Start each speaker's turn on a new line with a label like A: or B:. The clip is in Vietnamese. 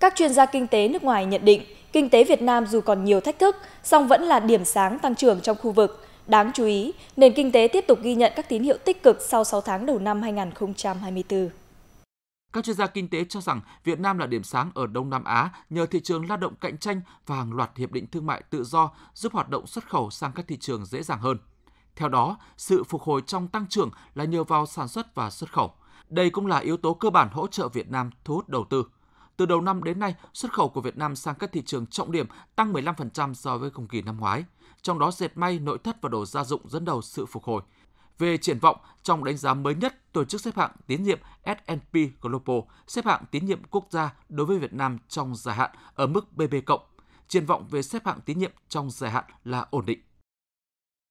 A: Các chuyên gia kinh tế nước ngoài nhận định, kinh tế Việt Nam dù còn nhiều thách thức, song vẫn là điểm sáng tăng trưởng trong khu vực. Đáng chú ý, nền kinh tế tiếp tục ghi nhận các tín hiệu tích cực sau 6 tháng đầu năm 2024.
B: Các chuyên gia kinh tế cho rằng Việt Nam là điểm sáng ở Đông Nam Á nhờ thị trường lao động cạnh tranh và hàng loạt hiệp định thương mại tự do giúp hoạt động xuất khẩu sang các thị trường dễ dàng hơn. Theo đó, sự phục hồi trong tăng trưởng là nhờ vào sản xuất và xuất khẩu. Đây cũng là yếu tố cơ bản hỗ trợ Việt Nam thu hút đầu tư. Từ đầu năm đến nay, xuất khẩu của Việt Nam sang các thị trường trọng điểm tăng 15% so với cùng kỳ năm ngoái. Trong đó dệt may, nội thất và đồ gia dụng dẫn đầu sự phục hồi. Về triển vọng, trong đánh giá mới nhất, tổ chức xếp hạng tín nhiệm S&P Global xếp hạng tín nhiệm quốc gia đối với
C: Việt Nam trong dài hạn ở mức BB+. Triển vọng về xếp hạng tín nhiệm trong dài hạn là ổn định.